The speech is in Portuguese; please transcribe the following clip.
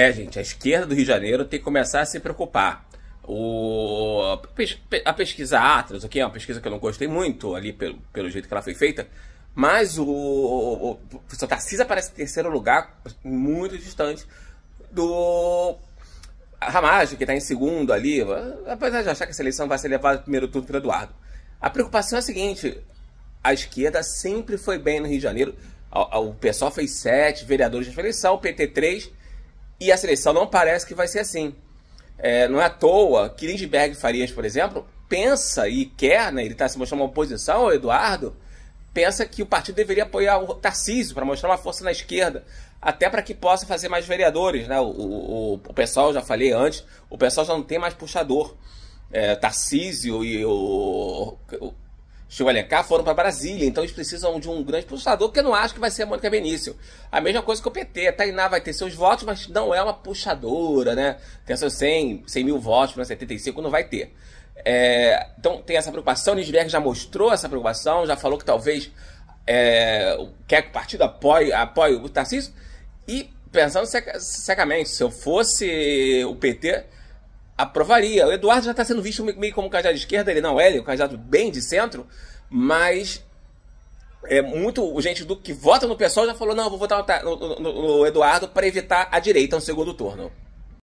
É, gente, a esquerda do Rio de Janeiro tem que começar a se preocupar. O, a pesquisa Atlas, aqui é uma pesquisa que eu não gostei muito ali pelo, pelo jeito que ela foi feita, mas o, o, o professor Tarcísio aparece em terceiro lugar, muito distante do Ramagem, que está em segundo ali, apesar de achar que a seleção vai ser levada primeiro turno para Eduardo. A preocupação é a seguinte, a esquerda sempre foi bem no Rio de Janeiro, o, o pessoal fez sete vereadores de eleição, o PT 3, e a seleção não parece que vai ser assim. É, não é à toa que Lindbergh Farias, por exemplo, pensa e quer, né, ele está se mostrando uma oposição ao Eduardo, pensa que o partido deveria apoiar o Tarcísio para mostrar uma força na esquerda, até para que possa fazer mais vereadores. Né? O, o, o pessoal, já falei antes, o pessoal já não tem mais puxador. É, Tarcísio e o Chico Alencar foram para Brasília, então eles precisam de um grande puxador, porque eu não acho que vai ser a Mônica Benício. A mesma coisa que o PT, a Tainá vai ter seus votos, mas não é uma puxadora, né? Tem seus 100, 100 mil votos para 75, não vai ter. É, então tem essa preocupação, o Nisberg já mostrou essa preocupação, já falou que talvez é, quer que o partido apoie, apoie o Tarcísio, e pensando secamente, se eu fosse o PT, aprovaria. O Eduardo já está sendo visto meio como um cajado de esquerda, ele não é, ele é um cajado bem de centro, mas é muito gente do que vota no pessoal já falou: não, vou votar no, no, no Eduardo para evitar a direita no segundo turno.